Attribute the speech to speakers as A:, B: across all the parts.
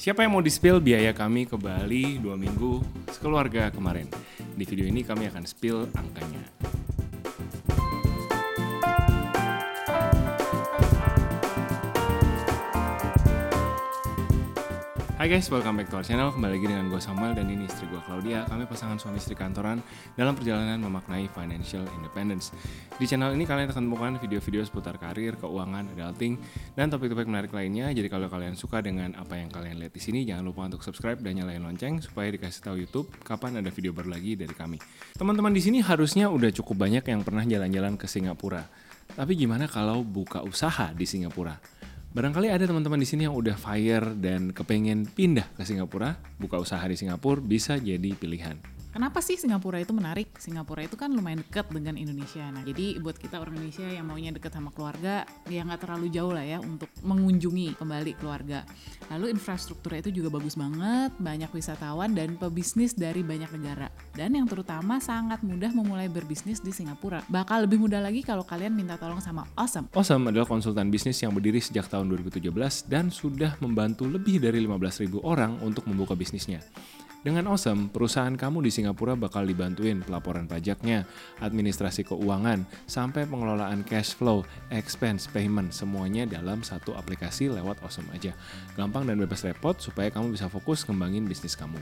A: Siapa yang mau di-spill biaya kami ke Bali dua minggu sekeluarga kemarin? Di video ini kami akan spill angkanya. Hai guys, welcome back to our channel. Kembali lagi dengan gue Samuel dan ini istri gue Claudia. Kami pasangan suami istri kantoran dalam perjalanan memaknai financial independence. Di channel ini kalian akan temukan video-video seputar karir, keuangan, adulting, dan topik-topik menarik lainnya. Jadi kalau kalian suka dengan apa yang kalian lihat di sini, jangan lupa untuk subscribe dan nyalain lonceng supaya dikasih tahu YouTube kapan ada video baru lagi dari kami. Teman-teman di sini harusnya udah cukup banyak yang pernah jalan-jalan ke Singapura. Tapi gimana kalau buka usaha di Singapura? Barangkali ada teman-teman di sini yang udah fire dan kepengen pindah ke Singapura, buka usaha di Singapura bisa jadi pilihan.
B: Kenapa sih Singapura itu menarik? Singapura itu kan lumayan dekat dengan Indonesia. Nah, jadi buat kita orang Indonesia yang maunya dekat sama keluarga, ya nggak terlalu jauh lah ya untuk mengunjungi kembali keluarga. Lalu infrastrukturnya itu juga bagus banget, banyak wisatawan dan pebisnis dari banyak negara. Dan yang terutama sangat mudah memulai berbisnis di Singapura. Bakal lebih mudah lagi kalau kalian minta tolong sama Awesome.
A: Awesome adalah konsultan bisnis yang berdiri sejak tahun 2017 dan sudah membantu lebih dari 15.000 orang untuk membuka bisnisnya. Dengan Awesome, perusahaan kamu di Singapura bakal dibantuin pelaporan pajaknya, administrasi keuangan, sampai pengelolaan cash flow, expense, payment, semuanya dalam satu aplikasi lewat Awesome aja. Gampang dan bebas repot supaya kamu bisa fokus kembangin bisnis kamu.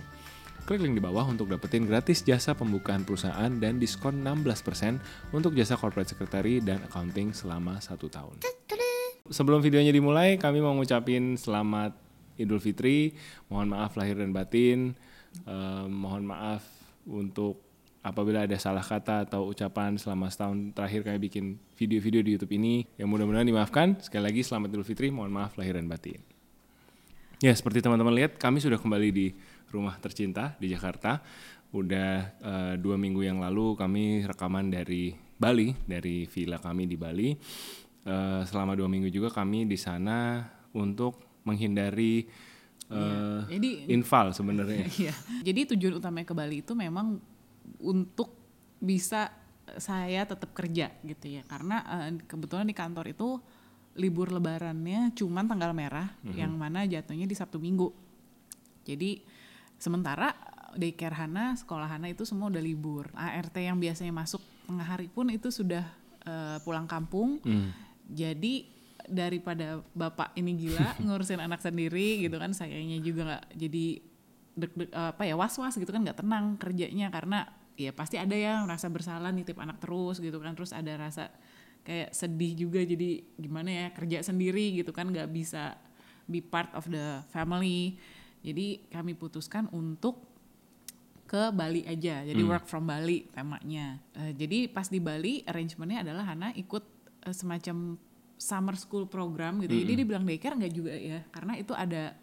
A: Klik link di bawah untuk dapetin gratis jasa pembukaan perusahaan dan diskon 16% untuk jasa corporate secretary dan accounting selama satu tahun. Sebelum videonya dimulai, kami mau ngucapin selamat Idul Fitri. Mohon maaf lahir dan batin. Eh, mohon maaf untuk apabila ada salah kata atau ucapan selama setahun terakhir kami bikin video-video di YouTube ini yang mudah-mudahan dimaafkan. Sekali lagi selamat Idul Fitri, mohon maaf lahir dan batin. Ya, seperti teman-teman lihat kami sudah kembali di rumah tercinta di Jakarta. Udah uh, dua minggu yang lalu kami rekaman dari Bali, dari villa kami di Bali. Uh, selama dua minggu juga kami di sana untuk menghindari uh, jadi infal sebenarnya.
B: Iya. Jadi tujuan utamanya ke Bali itu memang untuk bisa eh, saya tetap kerja gitu ya. Karena uh, kebetulan di kantor itu libur lebarannya cuma tanggal merah mm -hmm. yang mana jatuhnya di Sabtu Minggu. Jadi sementara daycare Hana, sekolah Hana itu semua udah libur. ART yang biasanya masuk tengah hari pun itu sudah uh, pulang kampung. Mm. Jadi daripada bapak ini gila ngurusin anak sendiri gitu kan sayangnya juga nggak jadi deg-deg apa ya was-was gitu kan nggak tenang kerjanya karena ya pasti ada ya merasa bersalah nitip anak terus gitu kan terus ada rasa kayak sedih juga jadi gimana ya kerja sendiri gitu kan nggak bisa be part of the family jadi kami putuskan untuk ke Bali aja jadi hmm. work from Bali temanya uh, jadi pas di Bali arrangementnya adalah Hana ikut uh, semacam summer school program gitu. Mm -hmm. Jadi dibilang daycare nggak juga ya, karena itu ada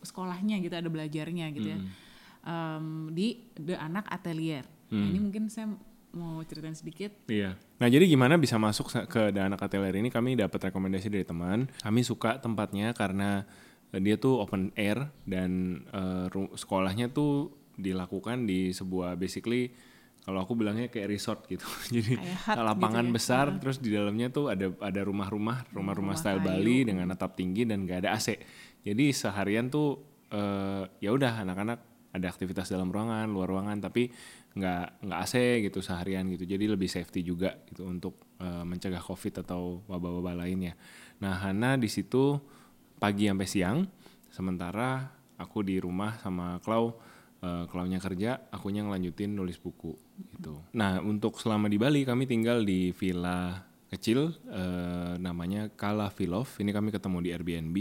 B: sekolahnya gitu, ada belajarnya gitu mm -hmm. ya. Um, di The Anak Atelier. Mm. Nah, ini mm. mungkin saya mau ceritain sedikit.
A: Iya. Nah jadi gimana bisa masuk ke The Anak Atelier ini? Kami dapat rekomendasi dari teman. Kami suka tempatnya karena eh, dia tuh open air dan uh, sekolahnya tuh dilakukan di sebuah basically kalau aku bilangnya kayak resort gitu jadi gitu lapangan gitu ya. besar uh. terus di dalamnya tuh ada ada rumah-rumah oh, rumah-rumah style kayu. Bali dengan atap tinggi dan gak ada AC jadi seharian tuh uh, ya udah anak-anak ada aktivitas dalam ruangan luar ruangan tapi nggak nggak AC gitu seharian gitu jadi lebih safety juga gitu untuk uh, mencegah covid atau wabah-wabah lainnya nah Hana di situ pagi sampai siang sementara aku di rumah sama Klau uh, eh, kelamnya kerja akunya ngelanjutin nulis buku Itu. nah untuk selama di Bali kami tinggal di villa kecil uh, namanya Kala Vilov ini kami ketemu di Airbnb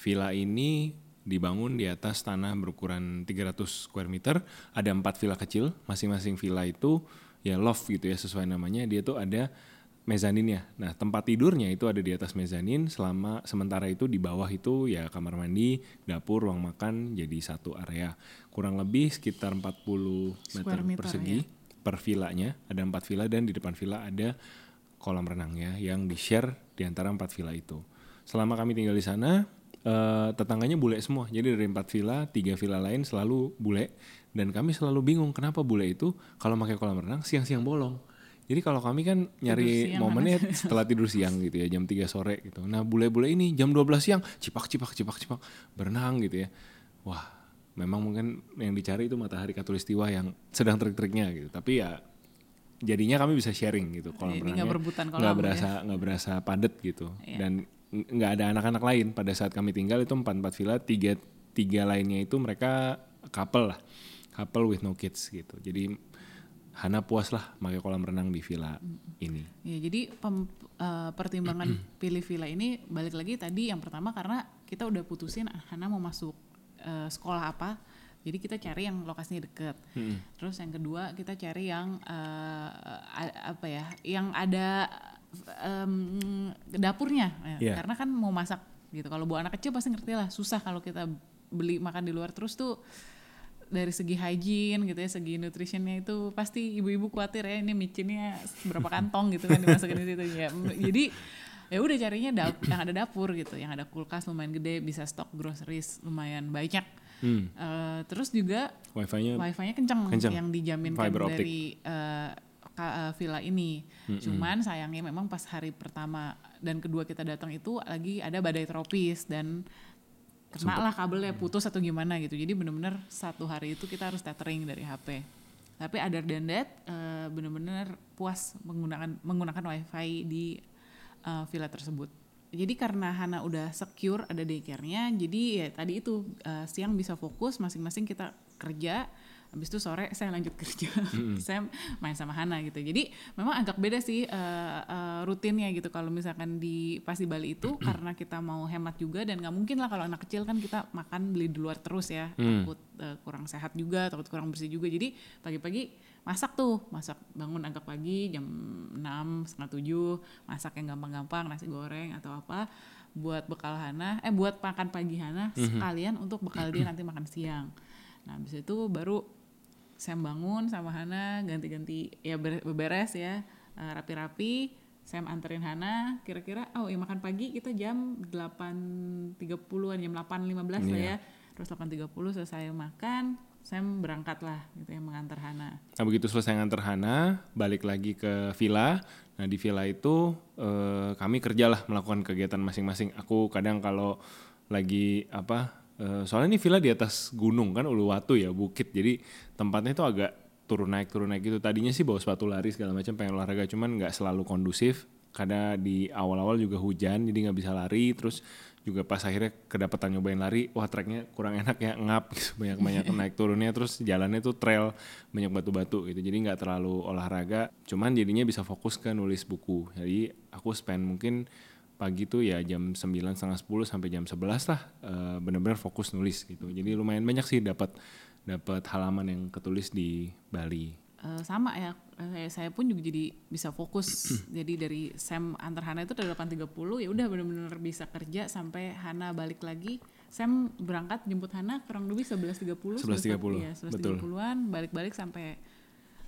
A: villa ini dibangun di atas tanah berukuran 300 square meter ada empat villa kecil masing-masing villa itu ya loft gitu ya sesuai namanya dia tuh ada mezaninnya. Nah, tempat tidurnya itu ada di atas mezanin, selama sementara itu di bawah itu ya kamar mandi, dapur, ruang makan jadi satu area. Kurang lebih sekitar 40 meter, meter persegi ya. per villanya. Ada empat villa dan di depan villa ada kolam renangnya yang di-share di antara empat villa itu. Selama kami tinggal di sana, eh, tetangganya bule semua. Jadi dari empat villa, tiga villa lain selalu bule. Dan kami selalu bingung kenapa bule itu kalau pakai kolam renang siang-siang bolong jadi kalau kami kan nyari momennya setelah tidur siang gitu ya, jam 3 sore gitu. Nah, bule-bule ini jam 12 siang cipak cipak cipak cipak berenang gitu ya. Wah, memang mungkin yang dicari itu matahari katulistiwa yang sedang trik-triknya gitu. Tapi ya jadinya kami bisa sharing gitu kolam Jadi Gak berebutan kolam. Gak ya. berasa ya. gak berasa padat gitu. Iya. Dan gak ada anak-anak lain pada saat kami tinggal itu empat empat villa tiga tiga lainnya itu mereka couple lah couple with no kids gitu jadi Hana puaslah pakai kolam renang di villa hmm. ini.
B: Ya, jadi pem, uh, pertimbangan pilih villa ini balik lagi tadi yang pertama karena kita udah putusin ah, Hana mau masuk uh, sekolah apa, jadi kita cari yang lokasinya deket. Hmm. Terus yang kedua kita cari yang uh, apa ya, yang ada um, dapurnya, yeah. Iya. karena kan mau masak gitu. Kalau buat anak kecil pasti ngerti lah susah kalau kita beli makan di luar terus tuh dari segi hygiene gitu ya, segi nutritionnya itu pasti ibu-ibu khawatir ya ini micinnya berapa kantong gitu kan dimasukin di situ ya. Jadi ya udah carinya yang ada dapur gitu, yang ada kulkas lumayan gede, bisa stok groceries lumayan banyak. Hmm. Uh, terus juga wifi-nya wifi-nya kencang, kencang yang dijamin dari uh, villa ini. -hmm. Cuman sayangnya memang pas hari pertama dan kedua kita datang itu lagi ada badai tropis dan kena lah kabelnya putus atau gimana gitu jadi bener-bener satu hari itu kita harus tethering dari HP tapi ada than that uh, bener-bener puas menggunakan menggunakan wifi di uh, villa tersebut jadi karena Hana udah secure ada daycare-nya jadi ya tadi itu uh, siang bisa fokus masing-masing kita kerja habis itu sore saya lanjut kerja -hmm. saya main sama Hana gitu jadi memang agak beda sih uh, uh, rutinnya gitu kalau misalkan di pas di Bali itu karena kita mau hemat juga dan nggak mungkin lah kalau anak kecil kan kita makan beli di luar terus ya mm. takut uh, kurang sehat juga takut kurang bersih juga jadi pagi-pagi masak tuh masak bangun agak pagi jam enam setengah tujuh masak yang gampang-gampang nasi goreng atau apa buat bekal Hana eh buat makan pagi Hana mm -hmm. sekalian untuk bekal dia nanti makan siang nah habis itu baru Sam bangun sama Hana ganti-ganti ya beberes ya eh, rapi-rapi Sam anterin Hana kira-kira oh ya makan pagi kita jam 8.30an jam 8.15 lah yeah. ya terus 8.30 selesai makan Sam berangkat lah gitu ya mengantar Hana.
A: Nah begitu selesai ngantar Hana, balik lagi ke villa. Nah di villa itu eh, kami kerjalah melakukan kegiatan masing-masing. Aku kadang kalau lagi apa Eh, soalnya ini villa di atas gunung kan Uluwatu ya, bukit. Jadi tempatnya itu agak turun naik turun naik gitu. Tadinya sih bawa sepatu lari segala macam pengen olahraga cuman nggak selalu kondusif. Karena di awal-awal juga hujan jadi nggak bisa lari terus juga pas akhirnya kedapatan nyobain lari wah treknya kurang enak ya ngap gitu banyak banyak naik turunnya terus jalannya tuh trail banyak batu-batu gitu jadi nggak terlalu olahraga cuman jadinya bisa fokus ke nulis buku jadi aku spend mungkin pagi tuh ya jam 9 setengah 10 sampai jam 11 lah eh, bener benar-benar fokus nulis gitu. Jadi lumayan banyak sih dapat dapat halaman yang ketulis di Bali.
B: Eh, sama ya, saya pun juga jadi bisa fokus. jadi dari Sam antar Hana itu dari 8.30 ya udah benar-benar bisa kerja sampai Hana balik lagi. Sam berangkat jemput Hana kurang lebih 11.30. 11.30. Ya, 11.30-an balik-balik sampai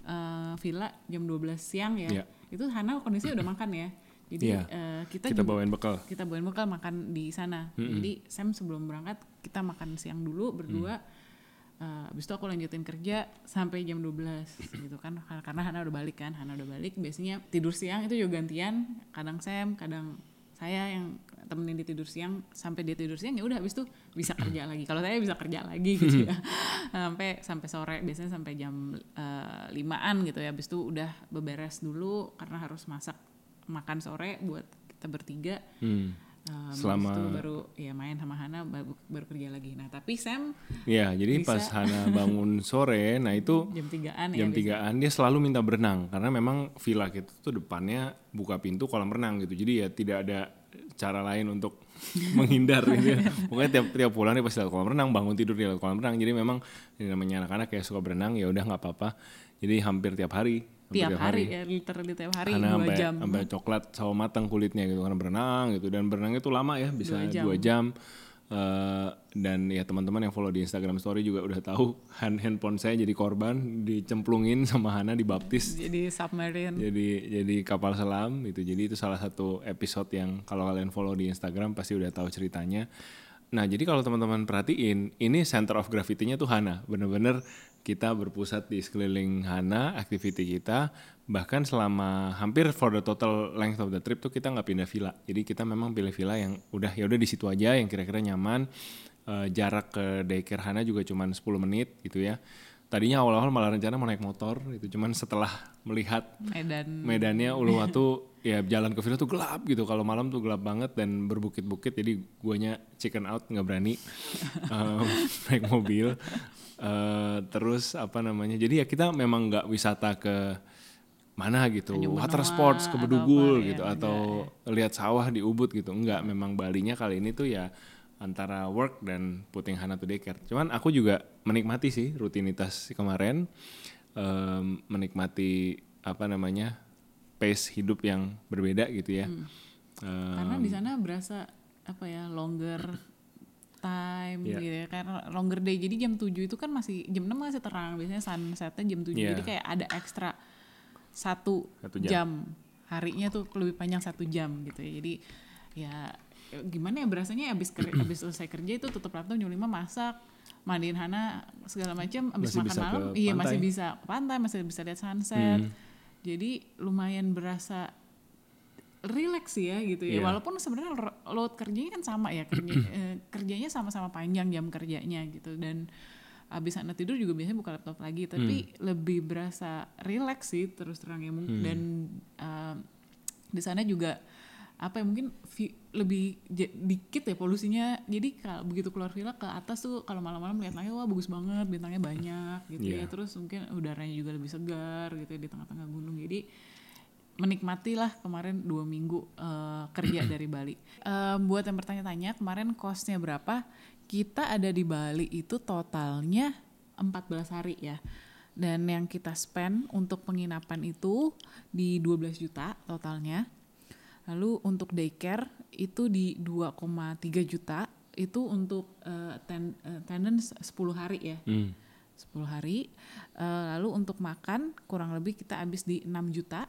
B: uh, villa jam 12 siang ya. ya. Itu Hana kondisinya udah makan ya. Jadi yeah. Iya. uh, kita kita juga,
A: bawain bekal. Kita
B: bawain bekal makan di sana. Mm -hmm. Jadi Sam sebelum berangkat kita makan siang dulu berdua. Mm. Uh, eh, abis itu aku lanjutin kerja sampai jam 12 gitu kan karena Hana udah balik kan Hana udah balik biasanya tidur siang itu juga gantian kadang Sam kadang saya yang temenin di tidur siang sampai dia tidur siang ya udah habis itu bisa kerja lagi kalau saya bisa kerja lagi gitu ya sampai sampai sore biasanya sampai jam uh, limaan gitu ya habis itu udah beberes dulu karena harus masak makan sore buat kita bertiga
A: hmm. Um, selama itu baru
B: ya main sama Hana baru, baru kerja lagi. Nah tapi Sam ya jadi bisa... pas Hana bangun
A: sore, nah itu jam tigaan ya jam tigaan dia selalu minta berenang karena memang villa kita tuh depannya buka pintu kolam renang gitu. Jadi ya tidak ada cara lain untuk menghindar gitu. Ya. Pokoknya tiap tiap pulang dia pasti lihat kolam renang, bangun tidur di lihat kolam renang. Jadi memang ya, namanya anak-anak kayak suka berenang ya udah nggak apa-apa. Jadi hampir tiap hari tiap hari, hari
B: ya literally tiap hari karena dua ambai, jam sampai
A: coklat sawo matang kulitnya gitu karena berenang gitu dan berenang itu lama ya bisa dua jam, dua jam. Uh, dan ya teman-teman yang follow di Instagram Story juga udah tahu hand handphone saya jadi korban dicemplungin sama Hana dibaptis jadi submarine jadi jadi kapal selam itu jadi itu salah satu episode yang kalau kalian follow di Instagram pasti udah tahu ceritanya Nah, jadi kalau teman-teman perhatiin, ini center of gravity-nya tuh Hana. Bener-bener kita berpusat di sekeliling Hana, activity kita. Bahkan selama hampir for the total length of the trip tuh kita nggak pindah villa. Jadi kita memang pilih villa yang udah ya udah di situ aja yang kira-kira nyaman. E, jarak ke daycare Hana juga cuma 10 menit gitu ya tadinya awal-awal malah rencana mau naik motor itu, cuman setelah melihat Medan Medannya Uluwatu ya jalan ke villa tuh gelap gitu kalau malam tuh gelap banget dan berbukit-bukit jadi guanya chicken out nggak berani um, naik mobil uh, terus apa namanya jadi ya kita memang nggak wisata ke mana gitu water sports ke Bedugul gitu ya, atau ya. lihat sawah di Ubud gitu enggak memang Bali nya kali ini tuh ya antara work dan puting Hana to daycare. Cuman aku juga menikmati sih rutinitas kemarin, um, menikmati apa namanya pace hidup yang berbeda gitu ya. Hmm. Um, Karena di
B: sana berasa apa ya longer time yeah. gitu ya karena longer day jadi jam 7 itu kan masih jam enam masih terang biasanya sunsetnya jam 7 yeah. Iya. jadi kayak ada ekstra satu, satu jam. jam harinya tuh lebih panjang satu jam gitu ya jadi ya gimana ya berasanya abis kerja, abis selesai kerja itu tutup laptop jam lima masak mandiin Hana segala macam abis masih makan malam iya masih bisa ke pantai masih bisa lihat sunset hmm. jadi lumayan berasa relax ya gitu ya yeah. walaupun sebenarnya load kerjanya kan sama ya kerja, eh, kerjanya sama-sama panjang jam kerjanya gitu dan abis anak tidur juga biasanya buka laptop lagi tapi hmm. lebih berasa relax sih terus terang ya hmm. dan uh, di sana juga apa ya mungkin lebih dikit ya polusinya jadi kalau begitu keluar villa ke atas tuh kalau malam-malam lihat langit wah bagus banget bintangnya banyak iya. gitu yeah. ya terus mungkin udaranya juga lebih segar gitu ya di tengah-tengah gunung jadi menikmatilah kemarin dua minggu uh, kerja dari Bali um, buat yang bertanya-tanya kemarin costnya berapa kita ada di Bali itu totalnya 14 hari ya dan yang kita spend untuk penginapan itu di 12 juta totalnya Lalu untuk daycare itu di 2,3 juta itu untuk uh, ten, uh, attendance 10 hari ya. Hmm. 10 hari. Uh, lalu untuk makan kurang lebih kita habis di 6 juta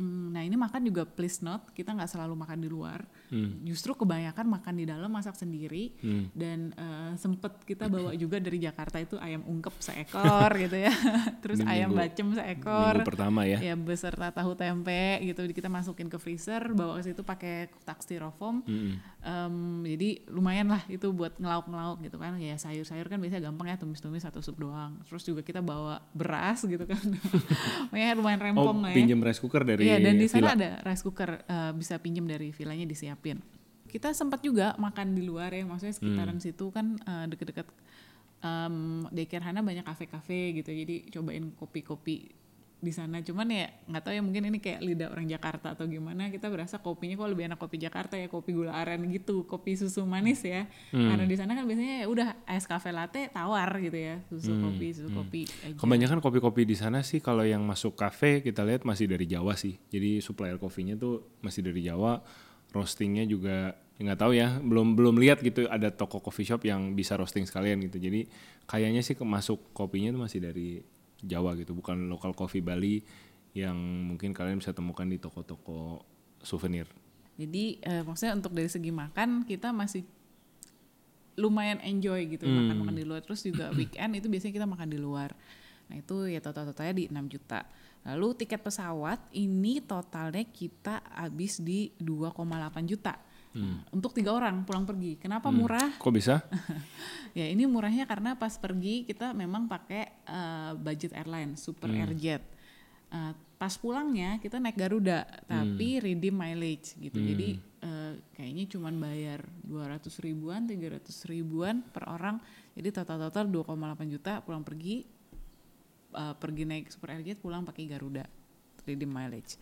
B: Hmm, nah ini makan juga please note kita nggak selalu makan di luar. Hmm. Justru kebanyakan makan di dalam masak sendiri hmm. dan uh, sempet kita bawa juga dari Jakarta itu ayam ungkep seekor gitu ya. Terus minggu, ayam bacem seekor. Minggu pertama ya. Ya beserta tahu tempe gitu kita masukin ke freezer bawa ke situ pakai kotak styrofoam. Hmm. Um, jadi lumayan lah itu buat ngelauk-ngelauk gitu kan. Ya sayur-sayur kan biasanya gampang ya tumis-tumis satu sup doang. Terus juga kita bawa beras gitu kan. ya lumayan rempong oh, lah ya. pinjam
A: rice cooker dari Iya, dan di sana iya. ada
B: rice cooker uh, bisa pinjam dari villanya disiapin. Kita sempat juga makan di luar ya, maksudnya sekitaran hmm. situ kan uh, deket-deket um, daycare Hana banyak kafe-kafe gitu. Jadi cobain kopi-kopi di sana cuman ya nggak tahu ya mungkin ini kayak lidah orang Jakarta atau gimana kita berasa kopinya kok lebih enak kopi Jakarta ya kopi gula aren gitu kopi susu manis ya hmm. karena di sana kan biasanya ya udah es cafe latte tawar gitu ya susu hmm. kopi susu hmm. kopi aja.
A: kebanyakan kopi-kopi di sana sih kalau yang masuk kafe kita lihat masih dari Jawa sih jadi supplier kopinya tuh masih dari Jawa roastingnya juga ya nggak tahu ya belum belum lihat gitu ada toko coffee shop yang bisa roasting sekalian gitu jadi kayaknya sih masuk kopinya tuh masih dari Jawa gitu, bukan lokal coffee Bali yang mungkin kalian bisa temukan di toko-toko souvenir.
B: Jadi eh, maksudnya untuk dari segi makan kita masih lumayan enjoy gitu hmm. makan makan di luar terus juga weekend itu biasanya kita makan di luar. Nah itu ya total totalnya di 6 juta. Lalu tiket pesawat ini totalnya kita habis di 2,8 juta hmm. untuk tiga orang pulang pergi. Kenapa hmm. murah? Kok bisa? ya ini murahnya karena pas pergi kita memang pakai uh, budget airline Super hmm. Airjet. Uh, eh, pas pulangnya kita naik Garuda tapi hmm. redeem mileage gitu. Hmm. Jadi uh, kayaknya cuma bayar 200 ribuan, 300 ribuan per orang. Jadi total-total 2,8 juta pulang pergi uh, pergi naik Super Airjet pulang pakai Garuda redeem mileage.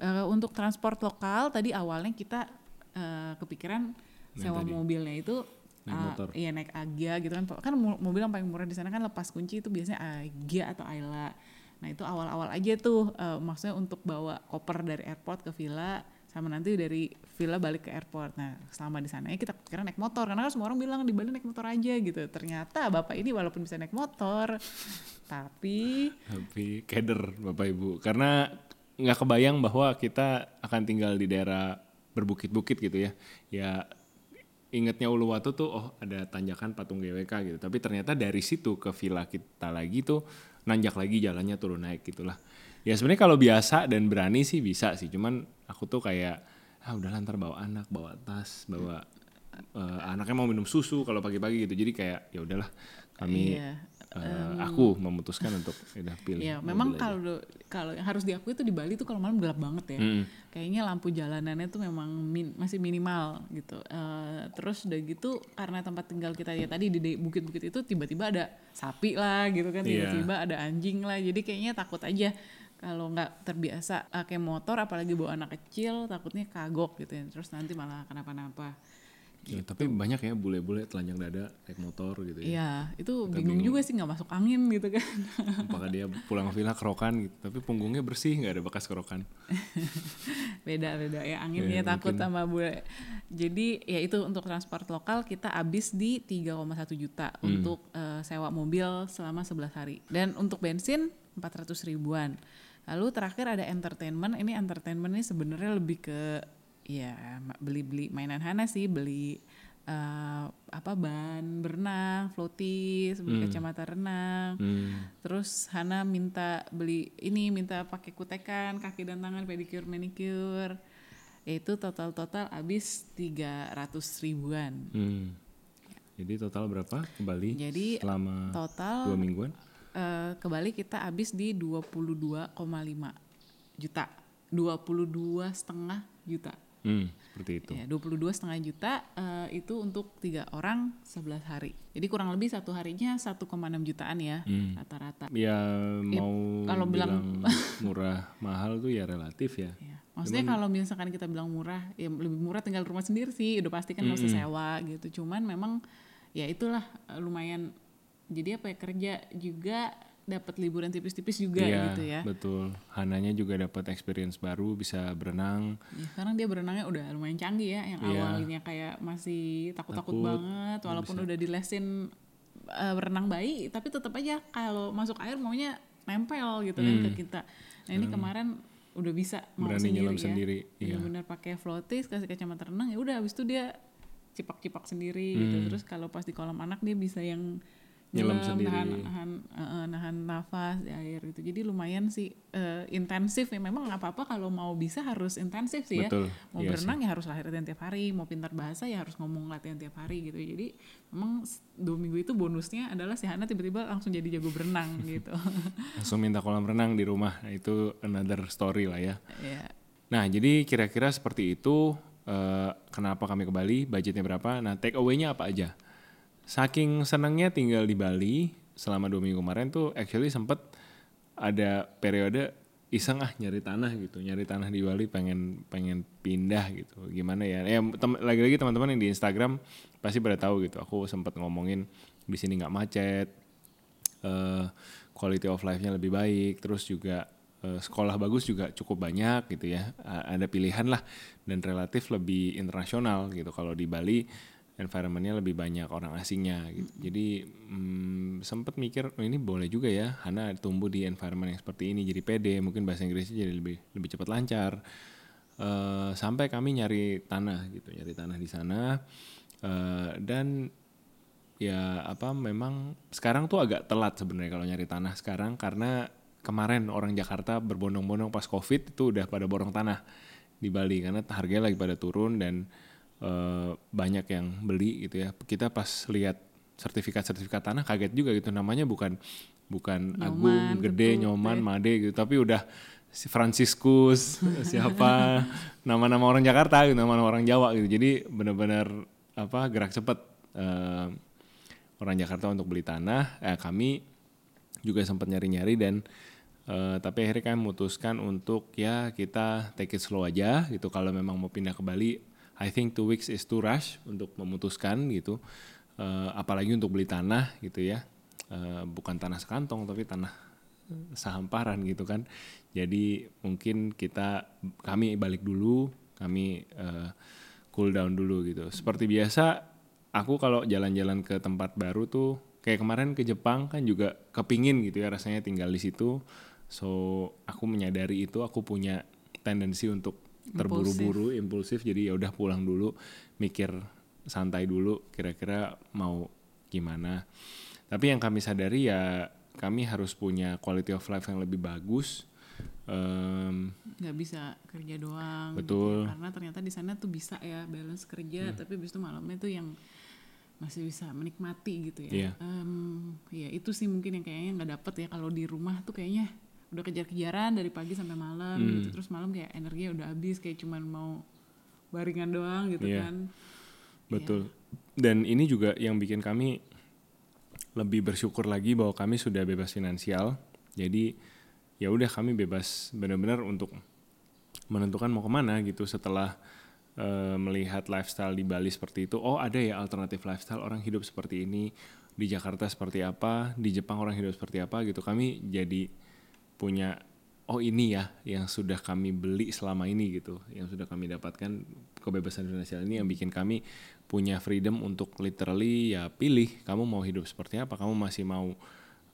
B: Uh, untuk transport lokal tadi awalnya kita Eh, kepikiran nah, sewa tadi. mobilnya itu
A: naik uh, iya
B: naik Agia gitu kan kan mobil yang paling murah di sana kan lepas kunci itu biasanya Agia atau Ayla nah itu awal-awal aja tuh uh, maksudnya untuk bawa koper dari airport ke villa sama nanti dari villa balik ke airport nah selama di sana ya kita kira naik motor karena kan semua orang bilang di Bali naik motor aja gitu ternyata bapak ini walaupun bisa naik motor tapi
A: tapi keder bapak ibu karena nggak kebayang bahwa kita akan tinggal di daerah berbukit-bukit gitu ya ya ingetnya Uluwatu tuh oh ada tanjakan patung GWK gitu tapi ternyata dari situ ke villa kita lagi tuh nanjak lagi jalannya turun naik gitulah ya sebenarnya kalau biasa dan berani sih bisa sih cuman aku tuh kayak ah udah lantar bawa anak bawa tas bawa hmm. uh, anaknya mau minum susu kalau pagi-pagi gitu jadi kayak ya udahlah kami iya uh, aku memutuskan untuk udah pilih. Ya, memang kalau
B: kalau harus diakui itu di Bali itu kalau malam gelap banget ya. Hmm. Kayaknya lampu jalanannya tuh memang min, masih minimal gitu. Uh, terus udah gitu karena tempat tinggal kita ya tadi di bukit-bukit itu tiba-tiba ada sapi lah gitu kan, iya. tiba-tiba yeah. ada anjing lah. Jadi kayaknya takut aja kalau nggak terbiasa pakai motor apalagi bawa anak kecil takutnya kagok gitu ya. Terus nanti malah kenapa-napa.
A: Ya, tapi banyak ya bule-bule telanjang dada naik motor gitu ya. Iya,
B: itu bingung, juga sih nggak masuk angin gitu kan.
A: Apakah dia pulang villa kerokan gitu, tapi punggungnya bersih nggak ada bekas kerokan.
B: beda beda ya anginnya ya, takut mungkin. sama bule. Jadi ya itu untuk transport lokal kita habis di 3,1 juta hmm. untuk uh, sewa mobil selama 11 hari. Dan untuk bensin 400 ribuan. Lalu terakhir ada entertainment. Ini entertainment ini sebenarnya lebih ke ya iya, beli-beli mainan Hana sih, beli uh, apa ban berenang, floaties, beli hmm. kacamata renang. Hmm. Terus Hana minta beli ini minta pakai kutekan kaki dan tangan pedikur, manikur. Itu total-total habis ratus ribuan.
A: Hmm. Jadi total berapa kembali? Jadi selama total dua mingguan?
B: Uh, eh, ke Bali kita habis di 22,5 juta. dua setengah juta.
A: Hmm, seperti itu. Ya,
B: 22 setengah juta uh, itu untuk tiga orang 11 hari. Jadi kurang lebih satu harinya 1,6 jutaan ya hmm. rata-rata. Hmm. Ya
A: iya, mau ya, kalau bilang, bilang murah mahal tuh ya relatif ya. ya. Maksudnya kalau
B: misalkan kita bilang murah, ya lebih murah tinggal rumah sendiri sih, udah pasti kan mm -hmm. usah sewa gitu. Cuman memang ya itulah eh, lumayan jadi apa ya kerja juga dapat liburan tipis-tipis juga iya, gitu ya.
A: Betul. Hananya juga dapat experience baru bisa berenang.
B: Ya, sekarang dia berenangnya udah lumayan canggih ya. Yang iya. awalnya kayak masih takut-takut banget walaupun bisa. udah dilesin uh, berenang bayi tapi tetap aja kalau masuk air maunya nempel gitu hmm. kan ke hmm. kita. Nah, ini hmm. kemarin udah bisa mau berani sendiri ya. sendiri. Iya. Benar-benar pakai floaties kasih kacamata renang ya udah habis itu dia cipak-cipak sendiri gitu. hmm. gitu. Terus kalau pas di kolam anak dia bisa yang nyelam iya, sendiri nahan nahan, uh, nahan nafas di air gitu jadi lumayan sih uh, intensif ya memang nggak apa-apa kalau mau bisa harus intensif sih ya. Betul. ya mau iya berenang sih. ya harus latihan tiap hari mau pintar bahasa ya harus ngomong latihan tiap hari gitu jadi memang dua minggu itu bonusnya adalah si Hana tiba-tiba langsung jadi jago berenang gitu
A: langsung minta kolam renang di rumah itu another story lah ya yeah. nah jadi kira-kira seperti itu uh, kenapa kami ke Bali budgetnya berapa nah take away-nya apa aja saking senangnya tinggal di Bali selama dua minggu kemarin tuh actually sempet ada periode iseng ah nyari tanah gitu nyari tanah di Bali pengen pengen pindah gitu gimana ya ya tem lagi-lagi teman-teman yang di Instagram pasti pada tahu gitu aku sempat ngomongin di sini nggak macet uh, quality of life-nya lebih baik terus juga uh, sekolah bagus juga cukup banyak gitu ya uh, ada pilihan lah dan relatif lebih internasional gitu kalau di Bali environmentnya lebih banyak orang asingnya gitu. Hmm. Jadi hmm, sempat mikir oh, ini boleh juga ya Hana tumbuh di environment yang seperti ini jadi pede mungkin bahasa Inggrisnya jadi lebih lebih cepat lancar. Uh, sampai kami nyari tanah gitu nyari tanah di sana uh, dan ya apa memang sekarang tuh agak telat sebenarnya kalau nyari tanah sekarang karena kemarin orang Jakarta berbondong-bondong pas covid itu udah pada borong tanah di Bali karena harganya lagi pada turun dan Eh, banyak yang beli gitu ya. Kita pas lihat sertifikat-sertifikat tanah kaget juga gitu namanya bukan bukan nyoman, Agung, Gede, betul, Nyoman, ya. Made gitu, tapi udah si Franciscus, siapa nama-nama orang Jakarta gitu, nama-nama orang Jawa gitu. Jadi benar-benar apa gerak cepat uh, eh, orang Jakarta untuk beli tanah. Eh, kami juga sempat nyari-nyari dan Uh, tapi akhirnya kami memutuskan untuk ya kita take it slow aja gitu kalau memang mau pindah ke Bali I think two weeks is too rush untuk memutuskan gitu. Uh, apalagi untuk beli tanah gitu ya. Uh, bukan tanah sekantong tapi tanah eh, saham paran gitu kan. Jadi mungkin kita kami balik dulu, kami uh, cool down dulu gitu. Seperti biasa aku kalau jalan-jalan ke tempat baru tuh kayak kemarin ke Jepang kan juga kepingin gitu ya rasanya tinggal di situ. So aku menyadari itu aku punya tendensi untuk terburu-buru impulsif. impulsif jadi ya udah pulang dulu mikir santai dulu kira-kira mau gimana tapi yang kami sadari ya kami harus punya quality of life yang lebih bagus um,
B: nggak bisa kerja doang gitu ya. betul gitu karena ternyata di sana tuh bisa ya balance kerja hmm. tapi bis itu malamnya tuh yang masih bisa menikmati gitu ya yeah. Iya. um, ya itu sih mungkin yang kayaknya nggak dapet ya kalau di rumah tuh kayaknya udah kejar-kejaran dari pagi sampai malam hmm. gitu terus malam kayak energi udah habis kayak cuman mau baringan doang gitu yeah. kan
A: betul yeah. dan ini juga yang bikin kami lebih bersyukur lagi bahwa kami sudah bebas finansial jadi ya udah kami bebas benar-benar untuk menentukan mau kemana gitu setelah uh, melihat lifestyle di Bali seperti itu oh ada ya alternatif lifestyle orang hidup seperti ini di Jakarta seperti apa di Jepang orang hidup seperti apa gitu kami jadi punya oh ini ya yang sudah kami beli selama ini gitu yang sudah kami dapatkan kebebasan finansial ini yang bikin kami punya freedom untuk literally ya pilih kamu mau hidup seperti apa kamu masih mau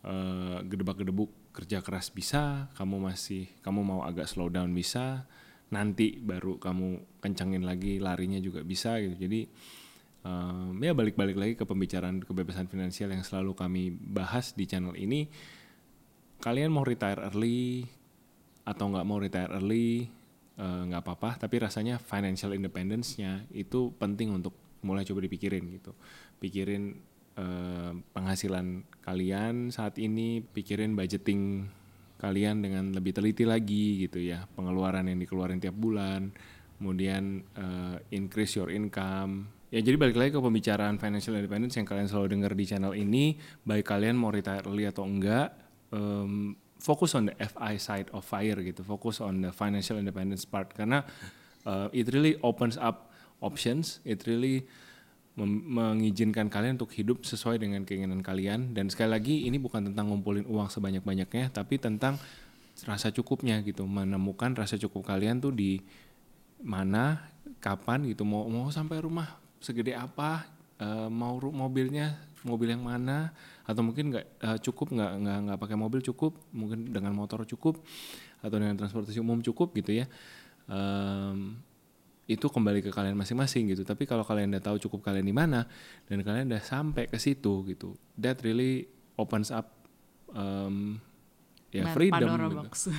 A: uh, gedebak-gedebuk kerja keras bisa kamu masih kamu mau agak slow down bisa nanti baru kamu kencangin lagi larinya juga bisa gitu jadi um, ya balik-balik lagi ke pembicaraan kebebasan finansial yang selalu kami bahas di channel ini kalian mau retire early atau nggak mau retire early eh, nggak uh, apa-apa tapi rasanya financial independence-nya itu penting untuk mulai coba dipikirin gitu pikirin uh, penghasilan kalian saat ini pikirin budgeting kalian dengan lebih teliti lagi gitu ya pengeluaran yang dikeluarin tiap bulan kemudian uh, increase your income ya jadi balik lagi ke pembicaraan financial independence yang kalian selalu dengar di channel ini baik kalian mau retire early atau enggak um, fokus on the FI side of fire gitu, fokus on the financial independence part karena uh, it really opens up options, it really mengizinkan kalian untuk hidup sesuai dengan keinginan kalian dan sekali lagi ini bukan tentang ngumpulin uang sebanyak-banyaknya tapi tentang rasa cukupnya gitu menemukan rasa cukup kalian tuh di mana kapan gitu mau mau sampai rumah segede apa uh, mau mobilnya mobil yang mana atau mungkin nggak uh, cukup nggak nggak nggak pakai mobil cukup mungkin dengan motor cukup atau dengan transportasi umum cukup gitu ya um, itu kembali ke kalian masing-masing gitu tapi kalau kalian udah tahu cukup kalian di mana dan kalian udah sampai ke situ gitu that really opens up um,
B: ya Man, nah, freedom Pandora gitu.
A: box ya.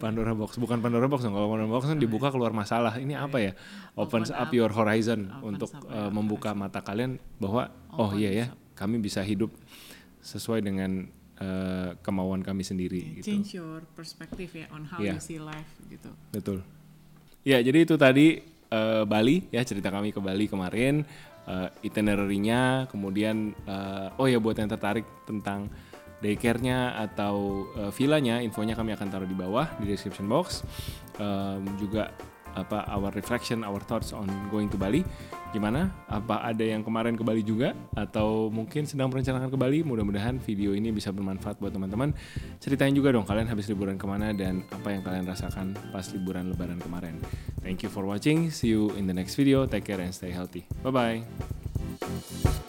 A: Pandora box bukan Pandora box kalau Pandora box kan dibuka keluar masalah ini apa ya opens up, your horizon untuk uh, membuka mata kalian bahwa oh iya ya kami bisa hidup sesuai dengan uh, kemauan kami sendiri. Gitu.
B: Change your perspective ya on how yeah. you see life gitu.
A: Betul. Ya jadi itu tadi uh, Bali ya cerita kami ke Bali kemarin uh, itinerary-nya kemudian uh, oh ya buat yang tertarik tentang daycare-nya atau uh, villanya infonya kami akan taruh di bawah di description box um, juga apa our reflection, our thoughts on going to Bali. Gimana? Apa ada yang kemarin ke Bali juga atau mungkin sedang merencanakan ke Bali? Mudah-mudahan video ini bisa bermanfaat buat teman-teman. Ceritain juga dong kalian habis liburan kemana dan apa yang kalian rasakan pas liburan lebaran kemarin. Thank you for watching. See you in the next video. Take care and stay healthy. Bye bye.